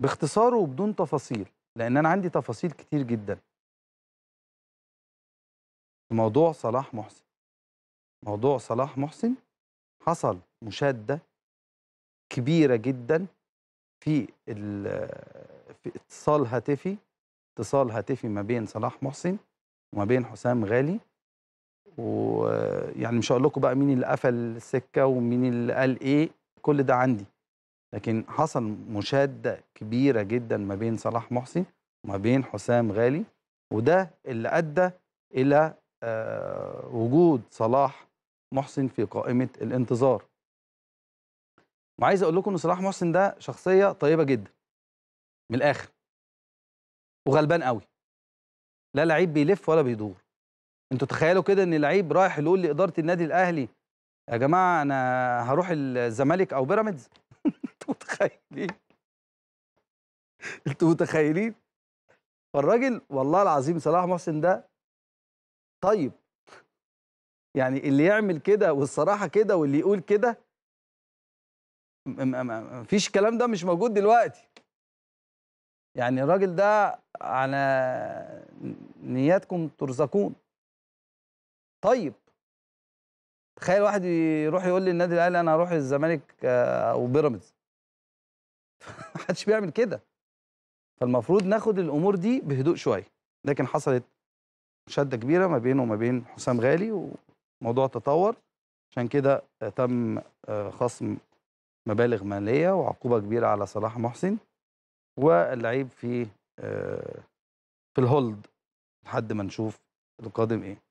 باختصار وبدون تفاصيل لان انا عندي تفاصيل كتير جدا موضوع صلاح محسن موضوع صلاح محسن حصل مشاده كبيره جدا في في اتصال هاتفي اتصال هاتفي ما بين صلاح محسن وما بين حسام غالي ويعني مش هقول لكم بقى مين اللي قفل السكه ومين اللي قال ايه كل ده عندي لكن حصل مشاده كبيره جدا ما بين صلاح محسن وما بين حسام غالي وده اللي ادى الى آه، وجود صلاح محسن في قائمه الانتظار وعايز اقول لكم ان صلاح محسن ده شخصيه طيبه جدا من الاخر وغلبان قوي لا لعيب بيلف ولا بيدور انتوا تخيلوا كده ان لعيب رايح يقول لاداره النادي الاهلي يا جماعه انا هروح الزمالك او بيراميدز متخيلين انتوا متخيلين فالراجل والله العظيم صلاح محسن ده طيب يعني اللي يعمل كده والصراحه كده واللي يقول كده مفيش الكلام ده مش موجود دلوقتي يعني الراجل ده على نياتكم ترزقون طيب تخيل واحد يروح يقول للنادي الاهلي انا هروح الزمالك آه، او بيراميدز محدش بيعمل كده فالمفروض ناخد الامور دي بهدوء شويه لكن حصلت شده كبيره ما بينه وما بين حسام غالي وموضوع تطور عشان كده تم آه، خصم مبالغ ماليه وعقوبه كبيره على صلاح محسن واللعيب في آه، في الهولد لحد ما نشوف القادم ايه